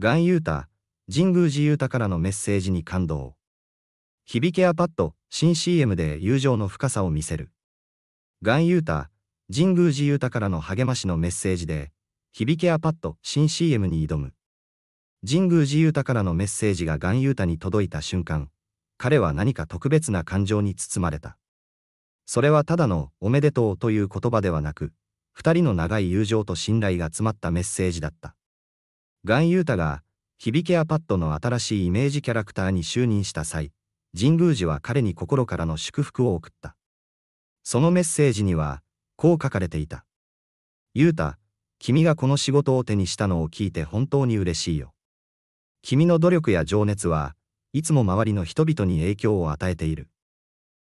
岩優太、神宮寺裕太からのメッセージに感動。響けアパッド、新 CM で友情の深さを見せる。岩優太、神宮寺裕太からの励ましのメッセージで、響けアパッド、新 CM に挑む。神宮寺裕太からのメッセージが岩優太に届いた瞬間、彼は何か特別な感情に包まれた。それはただのおめでとうという言葉ではなく、二人の長い友情と信頼が詰まったメッセージだった。ガン・ユータが、響けアパッドの新しいイメージキャラクターに就任した際、神宮寺は彼に心からの祝福を送った。そのメッセージには、こう書かれていた。ユータ、君がこの仕事を手にしたのを聞いて本当に嬉しいよ。君の努力や情熱はいつも周りの人々に影響を与えている。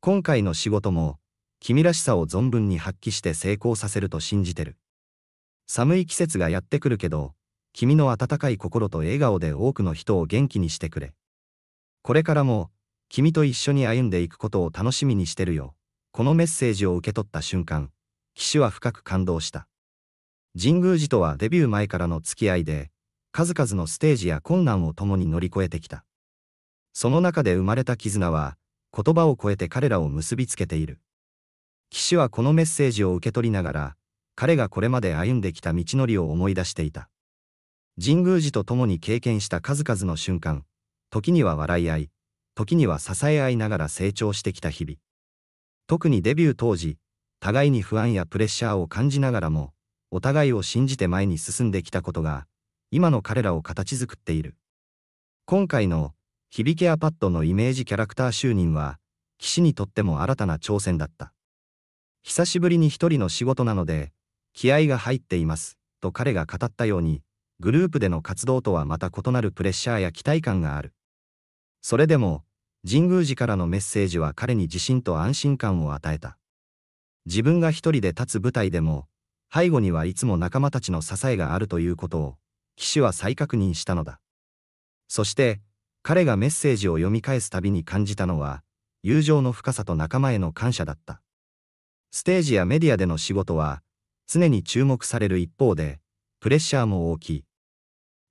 今回の仕事も君らしさを存分に発揮して成功させると信じてる。寒い季節がやってくるけど、君の温かい心と笑顔で多くの人を元気にしてくれ。これからも、君と一緒に歩んでいくことを楽しみにしてるよ。このメッセージを受け取った瞬間、騎手は深く感動した。神宮寺とはデビュー前からの付き合いで、数々のステージや困難を共に乗り越えてきた。その中で生まれた絆は、言葉を超えて彼らを結びつけている。騎手はこのメッセージを受け取りながら、彼がこれまで歩んできた道のりを思い出していた。神宮寺と共に経験した数々の瞬間、時には笑い合い、時には支え合いながら成長してきた日々。特にデビュー当時、互いに不安やプレッシャーを感じながらも、お互いを信じて前に進んできたことが、今の彼らを形作っている。今回の、響けアパッドのイメージキャラクター就任は、岸にとっても新たな挑戦だった。久しぶりに一人の仕事なので、気合が入っています、と彼が語ったように、グループでの活動とはまた異なるプレッシャーや期待感がある。それでも、神宮寺からのメッセージは彼に自信と安心感を与えた。自分が一人で立つ舞台でも、背後にはいつも仲間たちの支えがあるということを、騎手は再確認したのだ。そして、彼がメッセージを読み返すたびに感じたのは、友情の深さと仲間への感謝だった。ステージやメディアでの仕事は、常に注目される一方で、プレッシャーも大きい。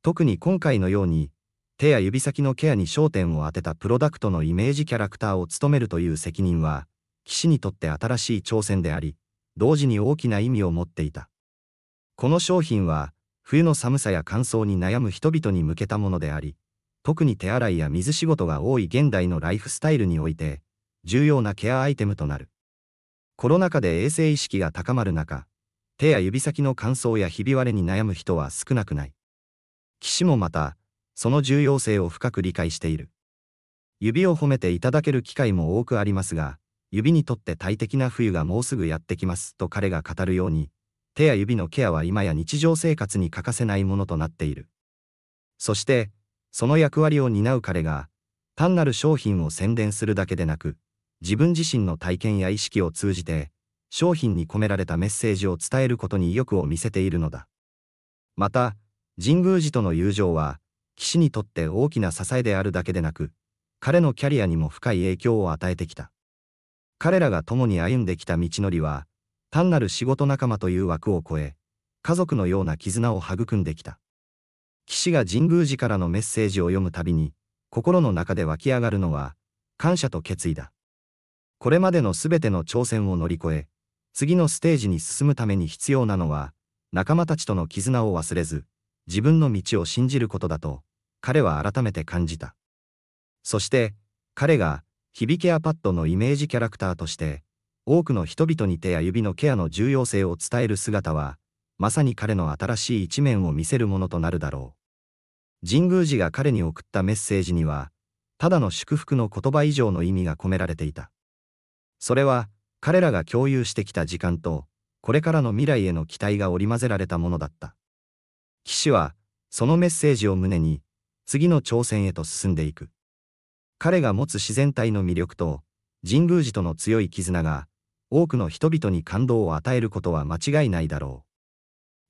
特に今回のように、手や指先のケアに焦点を当てたプロダクトのイメージキャラクターを務めるという責任は、騎士にとって新しい挑戦であり、同時に大きな意味を持っていた。この商品は、冬の寒さや乾燥に悩む人々に向けたものであり、特に手洗いや水仕事が多い現代のライフスタイルにおいて、重要なケアアイテムとなる。コロナ禍で衛生意識が高まる中、手や指先の乾燥やひび割れに悩む人は少なくない。岸もまた、その重要性を深く理解している。指を褒めていただける機会も多くありますが、指にとって大敵な冬がもうすぐやってきますと彼が語るように、手や指のケアは今や日常生活に欠かせないものとなっている。そして、その役割を担う彼が、単なる商品を宣伝するだけでなく、自分自身の体験や意識を通じて、商品に込められたメッセージを伝えることに意欲を見せているのだ。また、神宮寺との友情は、岸にとって大きな支えであるだけでなく、彼のキャリアにも深い影響を与えてきた。彼らが共に歩んできた道のりは、単なる仕事仲間という枠を超え、家族のような絆を育んできた。岸が神宮寺からのメッセージを読むたびに、心の中で湧き上がるのは、感謝と決意だ。これまでの全ての挑戦を乗り越え、次のステージに進むために必要なのは、仲間たちとの絆を忘れず、自分の道を信じることだと、彼は改めて感じた。そして、彼が、響ケアパッドのイメージキャラクターとして、多くの人々に手や指のケアの重要性を伝える姿は、まさに彼の新しい一面を見せるものとなるだろう。神宮寺が彼に送ったメッセージには、ただの祝福の言葉以上の意味が込められていた。それは、彼らが共有してきた時間と、これからの未来への期待が織り交ぜられたものだった。騎士は、そのメッセージを胸に、次の挑戦へと進んでいく。彼が持つ自然体の魅力と、神宮寺との強い絆が、多くの人々に感動を与えることは間違いないだろう。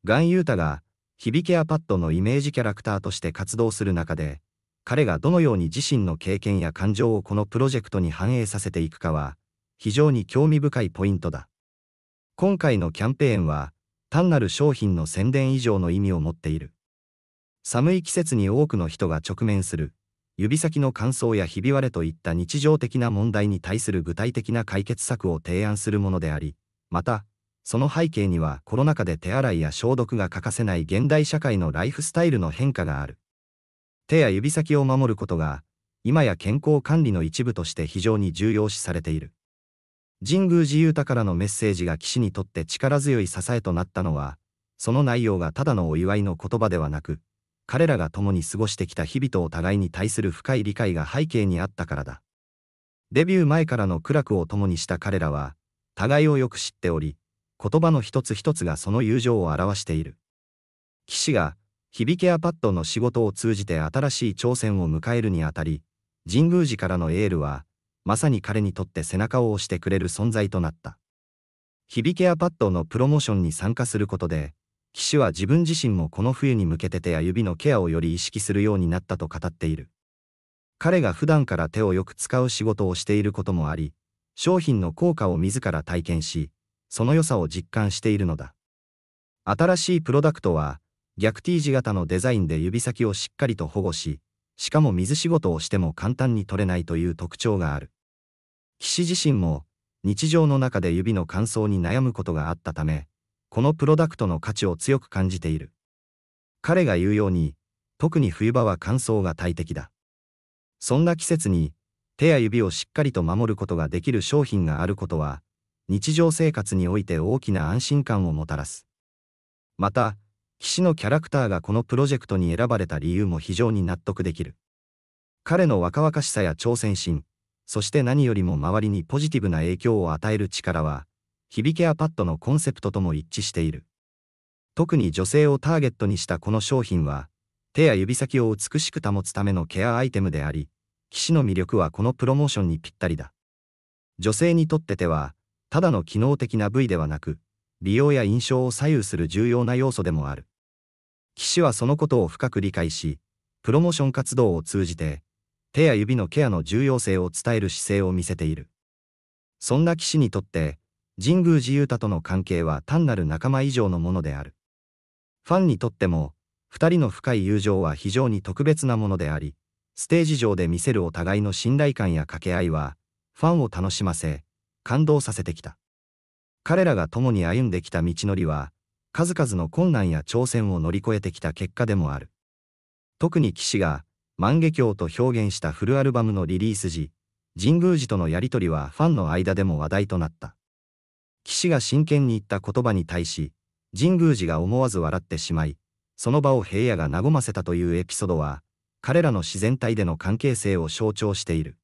ガン・ユータが、響けアパッドのイメージキャラクターとして活動する中で、彼がどのように自身の経験や感情をこのプロジェクトに反映させていくかは、非常に興味深いポイントだ。今回のキャンペーンは、単なる商品の宣伝以上の意味を持っている。寒い季節に多くの人が直面する、指先の乾燥やひび割れといった日常的な問題に対する具体的な解決策を提案するものであり、また、その背景にはコロナ禍で手洗いや消毒が欠かせない現代社会のライフスタイルの変化がある。手や指先を守ることが、今や健康管理の一部として非常に重要視されている。神宮寺勇太からのメッセージが騎士にとって力強い支えとなったのは、その内容がただのお祝いの言葉ではなく、彼らが共に過ごしてきた日々とお互いに対する深い理解が背景にあったからだ。デビュー前からの苦楽を共にした彼らは、互いをよく知っており、言葉の一つ一つがその友情を表している。騎士が、響けアパッドの仕事を通じて新しい挑戦を迎えるにあたり、神宮寺からのエールは、まさに彼にとって背中を押してくれる存在となった。響ケアパッドのプロモーションに参加することで、騎手は自分自身もこの冬に向けて手や指のケアをより意識するようになったと語っている。彼が普段から手をよく使う仕事をしていることもあり、商品の効果を自ら体験し、その良さを実感しているのだ。新しいプロダクトは、逆 T 字型のデザインで指先をしっかりと保護し、しかも水仕事をしても簡単に取れないという特徴がある。岸自身も日常の中で指の乾燥に悩むことがあったため、このプロダクトの価値を強く感じている。彼が言うように、特に冬場は乾燥が大敵だ。そんな季節に、手や指をしっかりと守ることができる商品があることは、日常生活において大きな安心感をもたらす。また、騎士のキャラクターがこのプロジェクトに選ばれた理由も非常に納得できる。彼の若々しさや挑戦心、そして何よりも周りにポジティブな影響を与える力は、響ケアパッドのコンセプトとも一致している。特に女性をターゲットにしたこの商品は、手や指先を美しく保つためのケアアイテムであり、騎士の魅力はこのプロモーションにぴったりだ。女性にとって手は、ただの機能的な部位ではなく、美容や印象を左右する重要な要素でもある。騎士はそのことを深く理解し、プロモーション活動を通じて、手や指のケアの重要性を伝える姿勢を見せている。そんな騎士にとって、神宮寺勇太との関係は単なる仲間以上のものである。ファンにとっても、二人の深い友情は非常に特別なものであり、ステージ上で見せるお互いの信頼感や掛け合いは、ファンを楽しませ、感動させてきた。彼らが共に歩んできた道のりは、数々の困難や挑戦を乗り越えてきた結果でもある。特に騎士が、万華鏡と表現したフルアルバムのリリース時、神宮寺とのやりとりはファンの間でも話題となった。岸が真剣に言った言葉に対し、神宮寺が思わず笑ってしまい、その場を平野が和ませたというエピソードは、彼らの自然体での関係性を象徴している。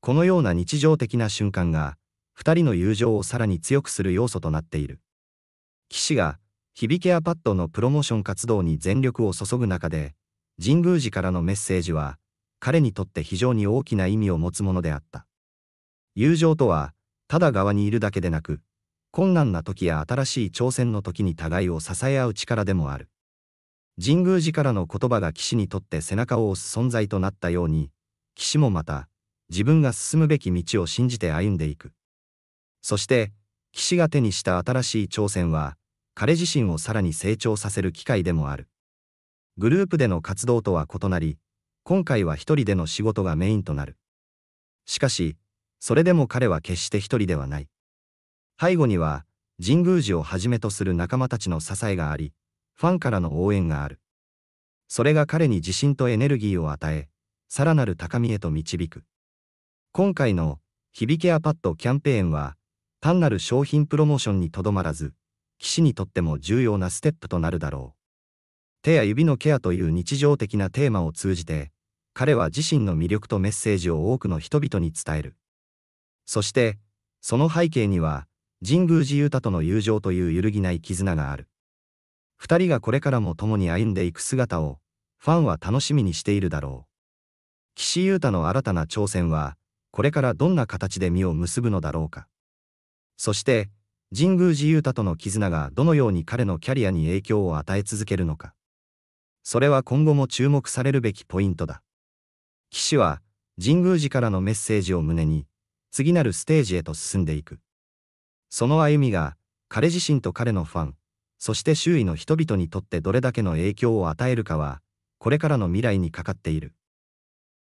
このような日常的な瞬間が、二人の友情をさらに強くする要素となっている。岸が、響けアパッドのプロモーション活動に全力を注ぐ中で、神宮寺からのメッセージは、彼にとって非常に大きな意味を持つものであった。友情とは、ただ側にいるだけでなく、困難な時や新しい挑戦の時に互いを支え合う力でもある。神宮寺からの言葉が騎士にとって背中を押す存在となったように、騎士もまた、自分が進むべき道を信じて歩んでいく。そして、騎士が手にした新しい挑戦は、彼自身をさらに成長させる機会でもある。グループでの活動とは異なり、今回は一人での仕事がメインとなる。しかし、それでも彼は決して一人ではない。背後には、神宮寺をはじめとする仲間たちの支えがあり、ファンからの応援がある。それが彼に自信とエネルギーを与え、さらなる高みへと導く。今回の、響けアパッドキャンペーンは、単なる商品プロモーションにとどまらず、騎士にとっても重要なステップとなるだろう。手や指のケアという日常的なテーマを通じて、彼は自身の魅力とメッセージを多くの人々に伝える。そして、その背景には、神宮寺勇太との友情という揺るぎない絆がある。二人がこれからも共に歩んでいく姿を、ファンは楽しみにしているだろう。岸優太の新たな挑戦は、これからどんな形で実を結ぶのだろうか。そして、神宮寺勇太との絆がどのように彼のキャリアに影響を与え続けるのか。それは今後も注目されるべきポイントだ。士は、神宮寺からのメッセージを胸に、次なるステージへと進んでいく。その歩みが、彼自身と彼のファン、そして周囲の人々にとってどれだけの影響を与えるかは、これからの未来にかかっている。